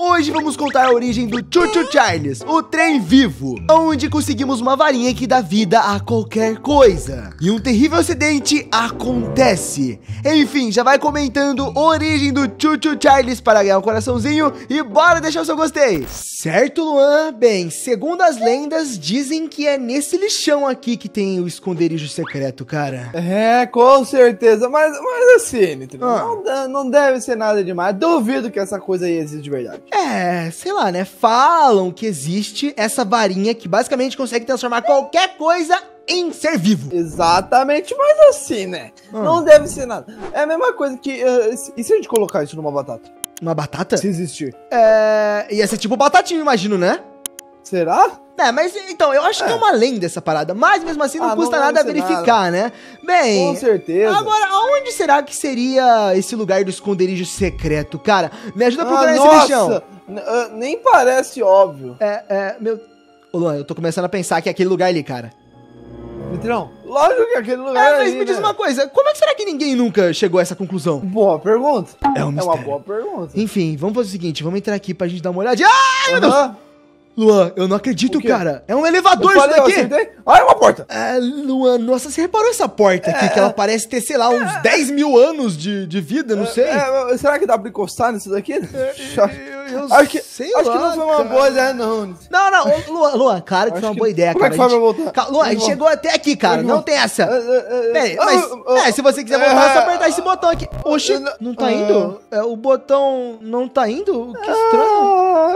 Hoje vamos contar a origem do Chuchu Charles, o trem vivo, onde conseguimos uma varinha que dá vida a qualquer coisa. E um terrível acidente acontece. Enfim, já vai comentando a origem do Chuchu Charles para ganhar um coraçãozinho e bora deixar o seu gostei. Certo, Luan? Bem, segundo as lendas, dizem que é nesse lixão aqui que tem o esconderijo secreto, cara. É, com certeza, mas, mas assim, ah. não, não deve ser nada demais. Duvido que essa coisa aí exista de verdade. É, sei lá, né? Falam que existe essa varinha que basicamente consegue transformar qualquer coisa em ser vivo. Exatamente, mas assim, né? Hum. Não deve ser nada. É a mesma coisa que. Uh, e se a gente colocar isso numa batata? Uma batata? Se existir. É. Ia ser tipo batatinha, imagino, né? Será? É, mas então, eu acho é. que é uma lenda essa parada, mas mesmo assim não ah, custa não nada verificar, nada. né? Bem. Com certeza. Agora, aonde será que seria esse lugar do esconderijo secreto, cara? Me ajuda a ah, procurar ah, esse bichão. Nossa, nem parece óbvio. É, é, meu. Ô, Luan, eu tô começando a pensar que é aquele lugar ali, cara. Mitrão, lógico que é aquele lugar. É, mas ali, me diz né? uma coisa, como é que será que ninguém nunca chegou a essa conclusão? Boa pergunta. É, um é uma boa pergunta. Enfim, vamos fazer o seguinte, vamos entrar aqui pra gente dar uma olhadinha. Ai, uhum. meu Deus! Luan, eu não acredito, cara. É um elevador eu falei, isso daqui. Olha uma porta. É, Luan, nossa, você reparou essa porta é, aqui? Que ela é. parece ter, sei lá, é. uns é, 10 mil anos de, de vida, não é, sei. É, será que dá pra encostar nisso daqui? Eu, eu, eu acho que, sei acho lá, que não foi uma cara. boa ideia, não. Não, não, Luan, cara, que foi uma que... boa ideia, Como cara. Como é que foi pra voltar? Luan, a gente chegou até aqui, cara. Não tem essa. Peraí, mas ah, ah, se você quiser ah, voltar, é só apertar esse botão aqui. Oxi, não tá indo? O botão não tá indo? Que estranho.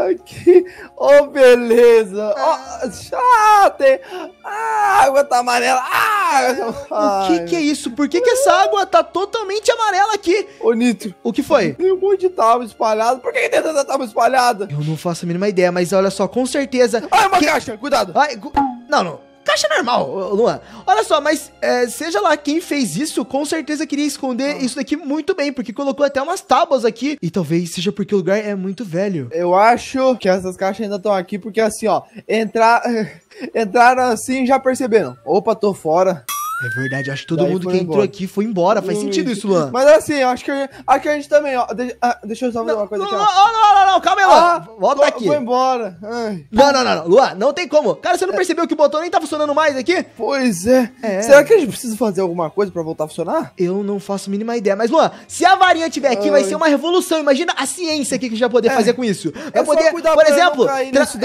Oh, beleza. Ah. Oh, chate. Ah, a água tá amarela. Ah, tá o que, que é isso? Por que, que essa água tá totalmente amarela aqui? Ô, Nitro. O que foi? Tem um monte de tábua espalhada. Por que, que tem tanta tábua espalhada? Eu não faço a mínima ideia, mas olha só, com certeza. Ai, uma que... caixa. Cuidado. Ai, gu... Não, não. Caixa normal, Luan. Olha só, mas é, seja lá quem fez isso, com certeza queria esconder ah. isso daqui muito bem, porque colocou até umas tábuas aqui. E talvez seja porque o lugar é muito velho. Eu acho que essas caixas ainda estão aqui, porque assim, ó, entrar. Entraram assim já perceberam. Opa, tô fora. É verdade, acho que todo Daí mundo que entrou embora. aqui foi embora. Faz hum, sentido isso, Luan. Mas assim, acho que a gente, a gente também, ó. ah, deixa eu só fazer uma coisa aqui. Ó. Não, não, não, não, calma aí, Luan. Ah, Volta aqui. Foi embora. Ai. Não, não, não, não. Luan, não tem como. Cara, você não é. percebeu que o botão nem tá funcionando mais aqui? Pois é. é. Será que a gente precisa fazer alguma coisa pra voltar a funcionar? Eu não faço a mínima ideia. Mas, Luan, se a varinha tiver aqui, Ai. vai ser uma revolução. Imagina a ciência que a gente vai poder é. fazer com isso. É vai poder, por exemplo,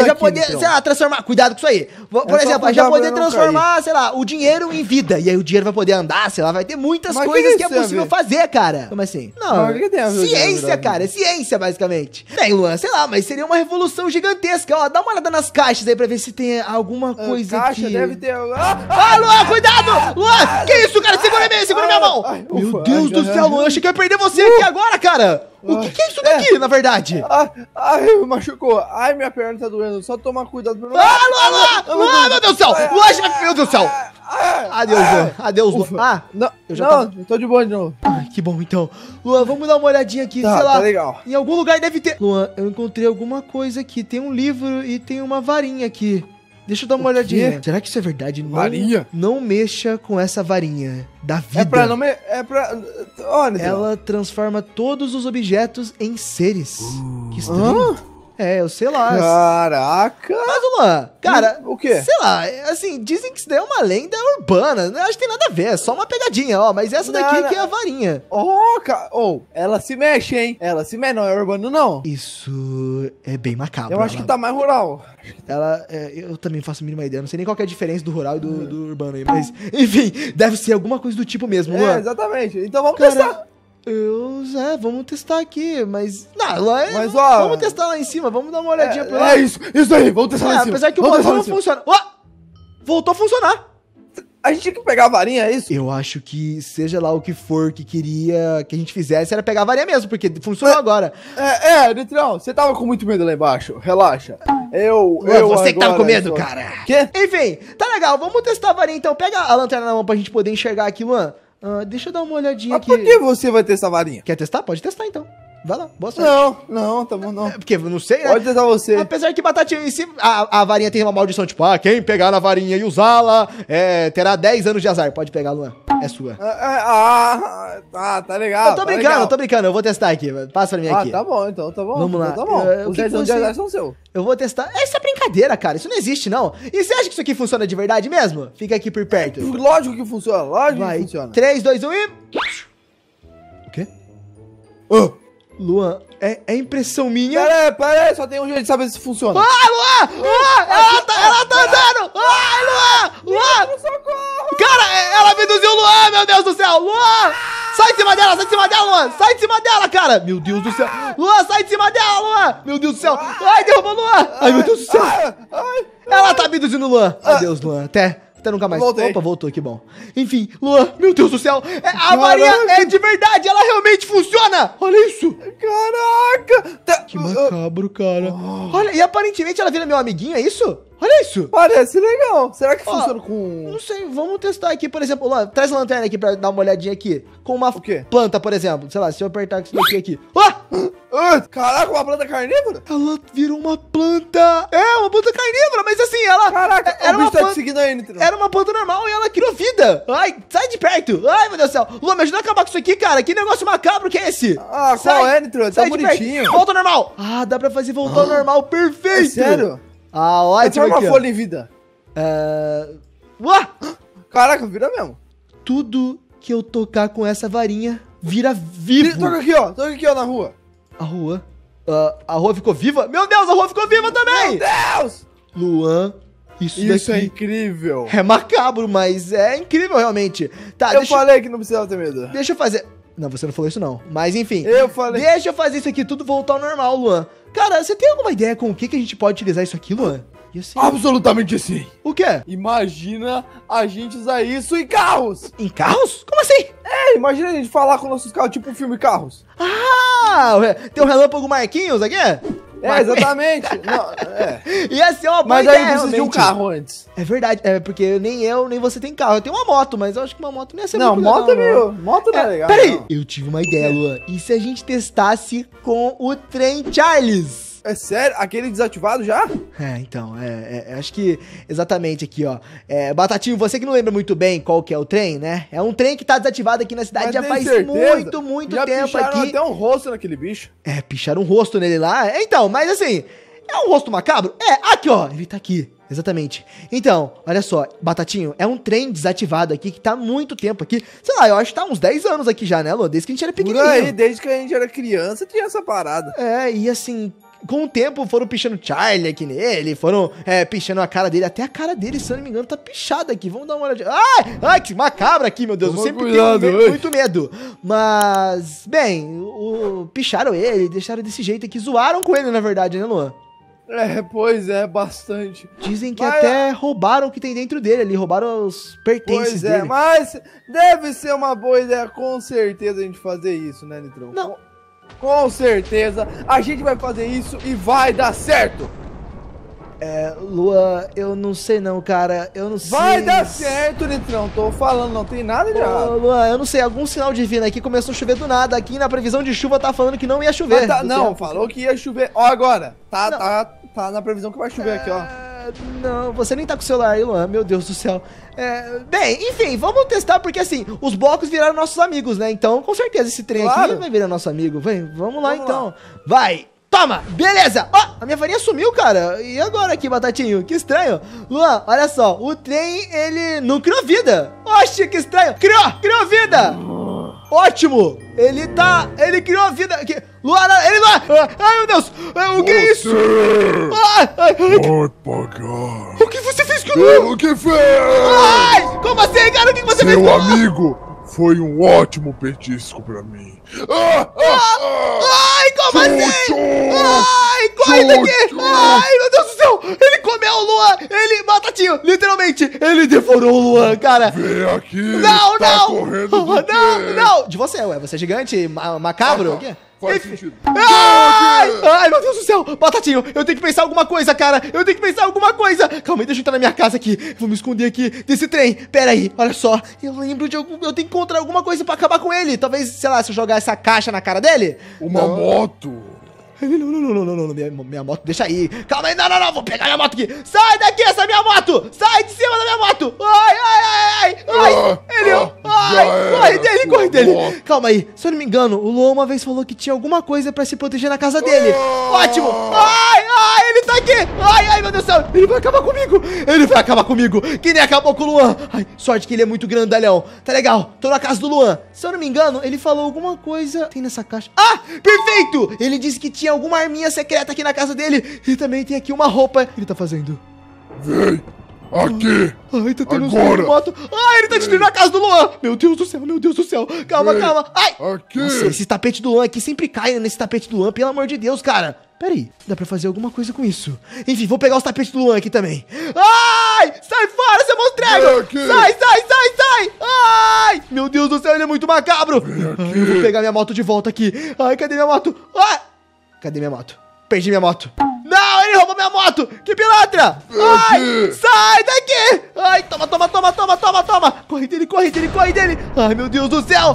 já poder, então. sei lá, transformar. Cuidado com isso aí. É por exemplo, já poder transformar, sei lá, o dinheiro em vida e aí o dinheiro vai poder andar, sei lá, vai ter muitas mas coisas que, que, é possível fazer, cara. Como assim? Não, mas que tem ciência, cara, é ciência, basicamente. Bem, Luan, sei lá, mas seria uma revolução gigantesca. Ó, dá uma olhada nas caixas aí pra ver se tem alguma ah, coisa aqui. caixa que... deve ter... Ah, ah, Luan, cuidado! Luan, que isso, cara? Segura minha, segura minha mão! Ai, ufa, Meu Deus ai, do céu, Luan, achei que ia perder você uh. aqui agora, cara! O que, que, é isso daqui, é. na verdade? Ah, ai, ah, machucou. Ai, minha perna tá doendo. Só tomar cuidado pra não. Ah, Luan, Luan! Lua, meu Deus do céu! Luan, meu Deus do céu! Adeus, ah, Luan. Ah, é. Adeus, ah, Luan. Ah, não, eu já não, tava... tô de boa de novo. Ah, que bom, então. Luan, vamos dar uma olhadinha aqui, tá, sei lá. Tá legal. Em algum lugar deve ter... Luan, eu encontrei alguma coisa aqui. Tem um livro e tem uma varinha aqui. Deixa eu dar uma olhadinha. Será que isso é verdade? Varinha? Não, não mexa com essa varinha da vida. É pra não... Me... É pra... Olha. Ela transforma todos os objetos em seres. Uh. Que estranho. É, eu sei lá. Caraca! Mas, Luan, cara, o quê? Sei lá, assim, dizem que isso daí é uma lenda urbana. Não né? acho que tem nada a ver, é só uma pegadinha, ó. Mas essa daqui que é a varinha. Ó, oh, cara. Oh, ela se mexe, hein? Ela se mexe, não é urbano, não. Isso é bem macabro. Eu acho ela... que tá mais rural. Ela. É, eu também faço a mínima ideia. Não sei nem qual é a diferença do rural e do, do urbano aí, mas. Enfim, deve ser alguma coisa do tipo mesmo, é, Luan. É, exatamente. Então vamos cara... testar. Eu, zé, vamos testar aqui, mas. Não, lá é. Mas, ó, vamos testar lá em cima, vamos dar uma olhadinha é, pra lá. É isso, isso aí, vamos testar é, lá em é, cima. Apesar que o botão não funciona. Ó! voltou a funcionar! A gente tinha que pegar a varinha, é isso? Eu acho que, seja lá o que for que queria que a gente fizesse, era pegar a varinha mesmo, porque funcionou é, agora. É, é, Nitrão, você tava com muito medo lá embaixo, relaxa. Eu, Ué, eu Você que tava com medo, cara. Quê? Enfim, tá legal, vamos testar a varinha então. Pega a lanterna na mão pra gente poder enxergar aqui, mano. Uh, deixa eu dar uma olhadinha Mas aqui. Por que você vai testar a varinha? Quer testar? Pode testar então. Vai lá, boa sorte. Não, não, tá bom, não. É, porque não sei, né? Pode tentar você. Apesar que batatinha em cima, a, a varinha tem uma maldição, tipo, ah, quem pegar na varinha e usá-la é, terá 10 anos de azar. Pode pegar, Luan. É sua. É, é, ah, ah tá legal. Eu tô tá brincando, legal. tô brincando, eu vou testar aqui. Passa pra mim ah, aqui. Ah, tá bom, então, tá bom. Vamos lá. Então, tá bom. Eu, é, Os 10 anos de azar são seus. Eu vou testar. Essa é brincadeira, cara. Isso não existe, não. E você acha que isso aqui funciona de verdade mesmo? Fica aqui por perto. Lógico que funciona, lógico Vai. que funciona. 3, 2, 1 e. O quê? Oh. Luan, é, é, impressão minha? Pera aí, pera aí, só tem um jeito de saber se funciona. Ah, Luan! Ah, ela tá, ah, ela tá andando! Ah, Luan! Luan! Socorro! Cara, é, ela abduziu o Luan, meu Deus do céu! Luan! Sai de cima dela, sai de cima dela, Luan! Sai de cima dela, cara! Meu Deus do céu! Ah. Luan, sai de cima dela, Luan! Meu Deus do céu! Ai, derrubou o Luan! Ai, meu Deus do céu! Ah. Ela tá abduzindo o Luan! Meu Deus, Luan, até... Até nunca mais. Voltei. Opa, voltou, que bom. Enfim, Luan, meu Deus do céu, é, a Caraca. Maria é de verdade, ela realmente funciona! Olha isso! Caraca! Tá, que macabro, cara. Oh. Olha, e aparentemente ela vira meu amiguinho, é isso? Olha isso! Parece legal. Será que Ó, funciona com. Não sei, vamos testar aqui, por exemplo. Lá, traz a lanterna aqui pra dar uma olhadinha aqui. Com uma O quê? planta, por exemplo. Sei lá, se eu apertar isso daqui aqui. Ah! caraca, uma planta carnívora? Ela virou uma planta. É, uma planta carnívora, mas assim, ela. Caraca, é, era o uma bicho tá te seguindo a Nitro. Era uma planta normal e ela criou vida. Ai, sai de perto. Ai, meu Deus do céu. Lu, me ajuda a acabar com isso aqui, cara. Que negócio macabro que é esse? Ah, qual é, Nitro? Tá de perto. bonitinho. Volta ao normal. Ah, dá pra fazer voltar ao normal. Perfeito. É sério? Ah, ótimo. Vai uma folha em vida. É... Uá! Caraca, vira mesmo. Tudo que eu tocar com essa varinha vira vivo. Vira, toca aqui, ó. Toca aqui, ó, na rua. A rua. Uh, a rua ficou viva? Meu Deus, a rua ficou viva também! Meu Deus! Luan, isso, isso é incrível. É macabro, mas é incrível realmente. Tá, eu deixa... falei que não precisava ter medo. Deixa eu fazer. Não, você não falou isso não. Mas enfim. Eu falei. Deixa eu fazer isso aqui tudo voltar ao normal, Luan. Cara, você tem alguma ideia com o que, que a gente pode utilizar isso aqui, Luan? Assim? Absolutamente sim. O quê? Imagina a gente usar isso em carros. Em carros? Como assim? É, imagina a gente falar com nossos carros, tipo um filme Carros. Ah, tem um Relâmpago Marquinhos aqui? É, exatamente. não, é. Ia ser uma boa mas ideia, aí precisa de um carro antes. É verdade, é porque nem eu, nem você tem carro. Eu tenho uma moto, mas eu acho que uma moto não ia ser Não, moto é legal, é meu. Moto não é, é legal. Peraí, eu tive uma ideia, Luan. E se a gente testasse com o trem Charles? É sério? Aquele desativado já? É, então, é, é, é, acho que exatamente aqui, ó. É, Batatinho, você que não lembra muito bem qual que é o trem, né? É um trem que tá desativado aqui na cidade Mas já faz certeza. muito, muito já tempo picharam aqui. até um rosto naquele bicho. É, picharam um rosto nele lá. É, então, mas assim, é um rosto macabro? É, aqui, ó. Ele tá aqui. Exatamente. Então, olha só, Batatinho, é um trem desativado aqui que tá há muito tempo aqui. Sei lá, eu acho que tá uns 10 anos aqui já, né, Lô? Desde que a gente era pequenininho. Por aí, desde que a gente era criança tinha essa parada. É, e assim, com o tempo foram pichando Charlie aqui nele, foram é, pichando a cara dele, até a cara dele, se eu não me engano, tá pichada aqui. Vamos dar uma olhada. Ai, ai, que macabra aqui, meu Deus. Toma eu sempre cuidado, tenho muito medo. Mas, bem, o, picharam ele, deixaram desse jeito aqui, zoaram com ele, na verdade, né, Luan? É, pois é, bastante. Dizem que mas, até roubaram o que tem dentro dele ali, roubaram os pertences pois é, dele. Pois é, mas deve ser uma boa ideia, com certeza, a gente fazer isso, né, Nitron? Não, com certeza. A gente vai fazer isso e vai dar certo. É, Luan, eu não sei não, cara. Eu não sei. Vai dar certo, Litrão. Tô falando, não tem nada de errado. Luan, eu não sei. Algum sinal divino aqui começou a chover do nada. Aqui na previsão de chuva tá falando que não ia tá, chover. Tá, não, certo. falou que ia chover. Ó, agora. Tá, tá, tá na previsão que vai chover é... aqui, ó. É, não, você nem tá com o celular aí, Luan. Meu Deus do céu. É, bem, enfim, vamos testar, porque assim, os blocos viraram nossos amigos, né? Então, com certeza, esse trem claro. aqui vai virar nosso amigo. Vem, vamos lá vamos então. Lá. Vai! Toma! Beleza! Ó, oh, a minha farinha sumiu, cara. E agora aqui, Batatinho? Que estranho. Luan, olha só. O trem, ele não criou vida. Oxe, que estranho. Criou! Criou vida! Ótimo! Ele tá. Ele criou a vida. Que, Luana, ele lá! Ai meu Deus! É, o que é isso? vai pagar! O que você fez com o é, O que fez? Ai, como assim, cara? O que você Seu fez? Meu amigo foi um ótimo petisco pra mim. Ah, ah, ah, ah. ai, como assim? ai, corre daqui! Ai, meu Deus do céu! Ele come Luan! Ele mata Literalmente, ele devorou o Luan, cara! Vem aqui! Não, tá não! Correndo não, quê? não! De você, ué, você é gigante, ma macabro? Ah, tá. Faz sentido. Ai, ai, meu Deus do céu! Batatinho, eu tenho que pensar alguma coisa, cara! Eu tenho que pensar alguma coisa! Calma aí, deixa eu entrar na minha casa aqui. Vou me esconder aqui desse trem. Pera aí, olha só. Eu lembro de algum. Eu tenho que encontrar alguma coisa pra acabar com ele. Talvez, sei lá, se eu jogar essa caixa na cara dele. Uma não. moto. Ele, não, não, não, não, não, minha, minha moto, deixa aí. Calma aí, não, não, não, vou pegar minha moto aqui. Sai daqui, essa é minha moto. Sai de cima da minha moto. Ai, ai, ai, ai. ai ah, ele, ah, ai, corre dele, corre dele. Calma aí, se eu não me engano, o Luan uma vez falou que tinha alguma coisa pra se proteger na casa dele. Ah. Ótimo. Ai, ai, ele tá aqui. Ai, ai, meu Deus do céu. Ele vai acabar comigo. Ele vai acabar comigo. Que nem acabou com o Luan. Ai, sorte que ele é muito grandalhão. Tá legal, tô na casa do Luan. Se eu não me engano, ele falou alguma coisa. Tem nessa caixa. Ah, perfeito. Ele disse que tinha tinha alguma arminha secreta aqui na casa dele. E também tem aqui uma roupa. O que ele tá fazendo? Vem! Aqui! Ai, tá tendo Agora. um moto. Ai, ele tá destruindo a casa do Luan! Meu Deus do céu, meu Deus do céu! Calma, Ei, calma! Ai! Aqui! Nossa, esse tapete do Luan aqui sempre cai né, nesse tapete do Luan, pelo amor de Deus, cara! Peraí, dá pra fazer alguma coisa com isso. Enfim, vou pegar os tapetes do Luan aqui também. Ai! Sai fora, seu monstro! Sai, sai, sai, sai! Ai! Meu Deus do céu, ele é muito macabro! Ai, eu vou pegar minha moto de volta aqui. Ai, cadê minha moto? Ai! Cadê minha moto? Perdi minha moto. Não, ele roubou minha moto! Que pilantra! Ai, sai daqui! Ai, toma, toma, toma, toma, toma, toma! Corre dele, corre dele, corre dele! Ai, meu Deus do céu!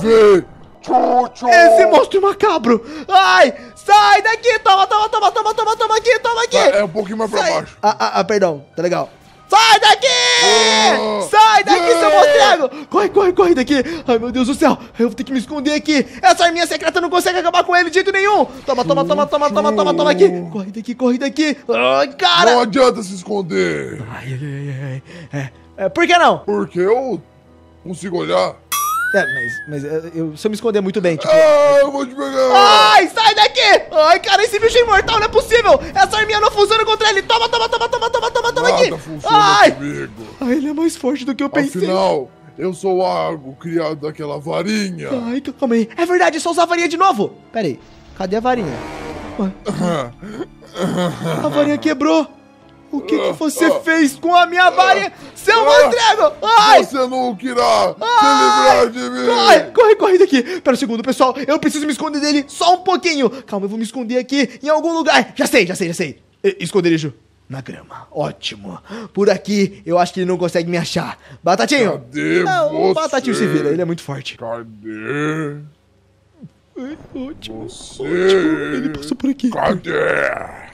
Esse monstro macabro! Ai! Sai daqui! Toma, toma, toma, toma, toma, toma aqui, toma aqui! É um pouquinho mais pra sai. baixo. Ah, ah, ah, perdão, tá legal. Sai daqui! Oh. Sai daqui, seu é. monstro! Corre, corre, corre daqui! Ai, meu Deus do céu! Eu vou ter que me esconder aqui! Essa arminha secreta não consegue acabar com ele de jeito nenhum! Toma, toma, toma, toma, toma, toma, toma aqui! Corre daqui, corre daqui! Ai, cara! Não adianta se esconder! Ai, ai, ai, ai. É, é, por que não? Porque eu consigo olhar. É, mas, mas é, eu, se eu me esconder muito bem, tipo... Ah, eu vou te pegar! Ai, sai daqui! Ai, cara, esse bicho é imortal, não é possível! Essa arminha não funciona contra ele! Toma, toma, toma, toma, toma! nada funciona Ai! comigo. ele é mais forte do que eu pensei. Afinal, eu sou algo criado daquela varinha. Ai, então calma aí. É verdade, é só usar a varinha de novo. Pera aí, cadê a varinha? a varinha quebrou. O que, que você ah, ah. fez com a minha varinha, seu ah, Mandrego? Ai! Você não irá se livrar de mim! Corre, corre, corre daqui! Pera um segundo, pessoal. Eu preciso me esconder dele só um pouquinho. Calma, eu vou me esconder aqui em algum lugar. Já sei, já sei, já sei. Esconderijo na grama. Ótimo. Por aqui, eu acho que ele não consegue me achar. Batatinho! Cadê não, o Batatinho se vira, ele é muito forte. Cadê? ótimo, você? ótimo. Ele passou por aqui. Cadê?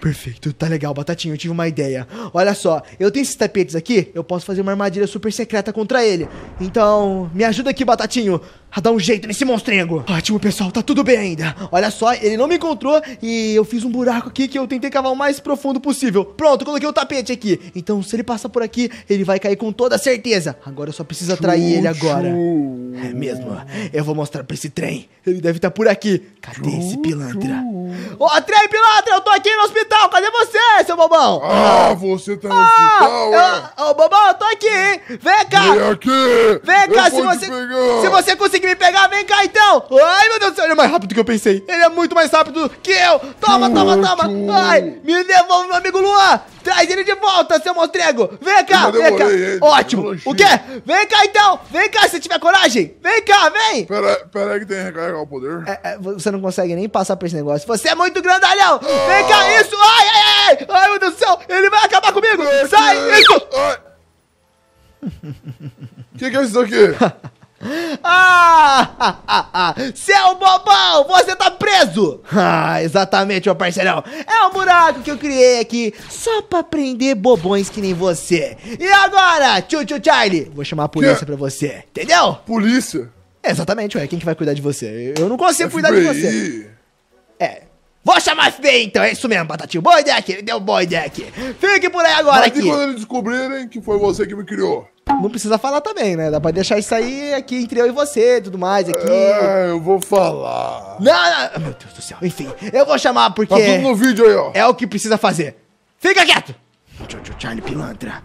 Perfeito, tá legal, Batatinha, eu tive uma ideia. Olha só, eu tenho esses tapetes aqui, eu posso fazer uma armadilha super secreta contra ele. Então, me ajuda aqui, Batatinho, a dar um jeito nesse monstrengo. Ótimo, pessoal, tá tudo bem ainda. Olha só, ele não me encontrou e eu fiz um buraco aqui que eu tentei cavar o mais profundo possível. Pronto, coloquei o tapete aqui. Então, se ele passar por aqui, ele vai cair com toda certeza. Agora eu só preciso atrair ele agora. É mesmo, eu vou mostrar pra esse trem. Ele deve estar tá por aqui. Cadê esse pilantra? Ô, oh, trem pilantra, eu tô aqui no hospital! hospital, cadê você, seu bobão? Ah, você tá no ah, hospital, ah, é? Ô, bobão, eu tô aqui, hein? Vem cá! Vem aqui! Vem cá, eu se você... Se você conseguir me pegar, vem cá, então! Ai, meu Deus do céu, ele é mais rápido do que eu pensei. Ele é muito mais rápido que eu! Toma, toma, toma! Ai, me devolve, meu amigo Luan! Traz ele de volta, seu mostrego! Vem cá, vem cá! Ótimo! O quê? Vem cá então! Vem cá se tiver coragem! Vem cá, vem! Pera, pera aí que tem que recarregar o poder. É, é, você não consegue nem passar por esse negócio. Você é muito grandalhão! Ah. Vem cá, ah. isso! Ai, ai, ai! Ai, meu Deus do céu! Ele vai acabar comigo! Sai! Isso! O que, que é isso aqui? Ah, Seu bobão, você tá preso! Ah, exatamente, meu parceirão! É um buraco que eu criei aqui só pra prender bobões que nem você! E agora, tio Charlie? Vou chamar a polícia que? pra você, entendeu? Polícia? É, exatamente, ué, quem que vai cuidar de você? Eu não consigo FBI. cuidar de você! É, Vou chamar FBI então, é isso mesmo, Batatinho. Boa ideia aqui, deu boa ideia aqui. Fique por aí agora Mas aqui. E quando eles descobrirem que foi você que me criou? não precisa falar também, né? Dá pra deixar isso aí aqui entre eu e você e tudo mais aqui. É, eu vou falar. Não, não, meu Deus do céu. Enfim, eu vou chamar porque... Tá tudo no vídeo aí, ó. É o que precisa fazer. Fica quieto! Charlie Pilantra.